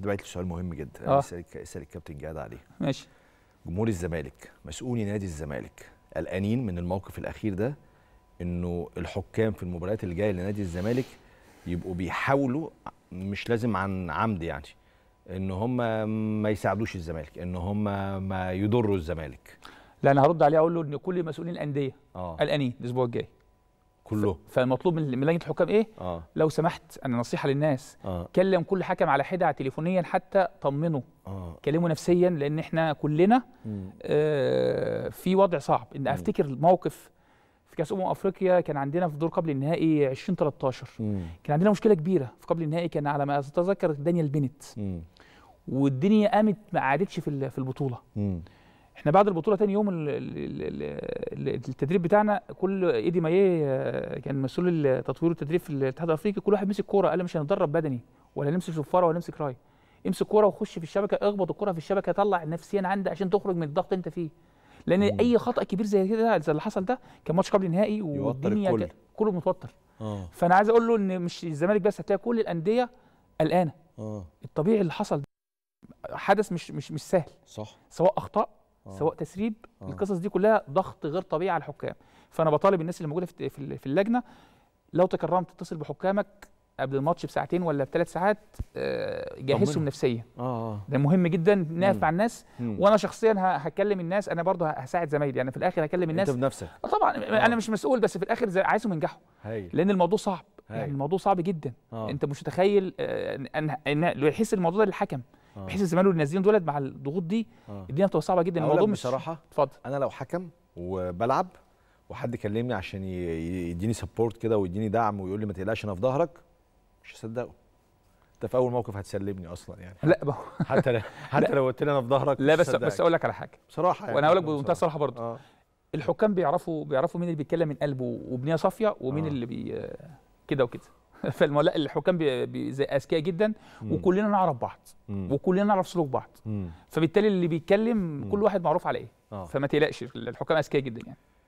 حد بعت لي سؤال مهم جدا اسال آه. اسال الكابتن جهاد عليه ماشي جمهور الزمالك مسؤولي نادي الزمالك قلقانين من الموقف الاخير ده انه الحكام في المباريات اللي جايه لنادي الزمالك يبقوا بيحاولوا مش لازم عن عمد يعني ان هم ما يساعدوش الزمالك ان هم ما يضروا الزمالك لا انا هرد عليه اقول له ان كل مسؤولين الانديه آه. قلقانين الاسبوع الجاي كله فالمطلوب من لجنه الحكام ايه آه. لو سمحت انا نصيحه للناس آه. كلم كل حكم على حده تليفونيا حتى طمنه آه. كلمه نفسيا لان احنا كلنا آه في وضع صعب ان افتكر موقف في كاس امم افريقيا كان عندنا في دور قبل النهائي 2013 مم. كان عندنا مشكله كبيره في قبل النهائي كان على ما اتذكر دانيال بنت مم. والدنيا قامت ما عادتش في في البطوله مم. احنا بعد البطوله تاني يوم التدريب بتاعنا كل ايدي ماي آه، كان مسؤول التطوير والتدريب في الاتحاد الافريقي كل واحد مسك كوره قال مش هنتدرب بدني ولا نمسك شفاره ولا نمسك راي امسك كوره وخش في الشبكه اخبط الكوره في الشبكه طلع نفسيا عندك عشان تخرج من الضغط انت فيه لان مم. اي خطا كبير زي كده زي اللي حصل ده كان ماتش قبل النهائي والدنيا كل. كله متوتر آه. فانا عايز اقول له ان مش الزمالك بس هتلاقي كل الانديه قلقانه آه. الطبيعي اللي حصل ده حدث مش مش مش سهل صح سواء اخطاء آه. سواء تسريب آه. القصص دي كلها ضغط غير طبيعي على الحكام فانا بطالب الناس اللي موجوده في في اللجنه لو تكرمت تتصل بحكامك قبل الماتش بساعتين ولا بثلاث ساعات آه، جهزهم نفسيا اه ده مهم جدا نقف مم. مع الناس مم. وانا شخصيا هكلم الناس انا برضه هساعد زمايلي يعني في الاخر هكلم الناس انت بنفسك طبعا أوه. انا مش مسؤول بس في الاخر عايزهم ينجحوا لان الموضوع صعب هي. يعني الموضوع صعب جدا أوه. انت مش متخيل ان ان يحس الموضوع ده للحكم آه. بحيث الزمالك والنازلين دولت مع الضغوط دي آه. الدنيا بتبقى صعبه جدا الموضوع مش بصراحه اتفضل انا لو حكم وبلعب وحد كلمني عشان يديني سبورت كده ويديني دعم ويقول لي ما تقلقش انا في ظهرك مش هصدقه انت في اول موقف هتسلمني اصلا يعني لا ب... حتى لا حتى لو قلت لي انا في ظهرك لا بس بس اقول لك على حاجه بصراحه يعني وانا هقول لك بمنتهى الصراحه برضه آه. الحكام بيعرفوا بيعرفوا مين اللي بيتكلم من قلبه وبنيه صافيه ومين آه. اللي بي كده وكده الحكام بي زي اذكياء جدا مم. وكلنا نعرف بعض مم. وكلنا نعرف سلوك بعض مم. فبالتالي اللي بيتكلم كل واحد معروف على ايه آه. فما تقلقش الحكام اذكياء جدا يعني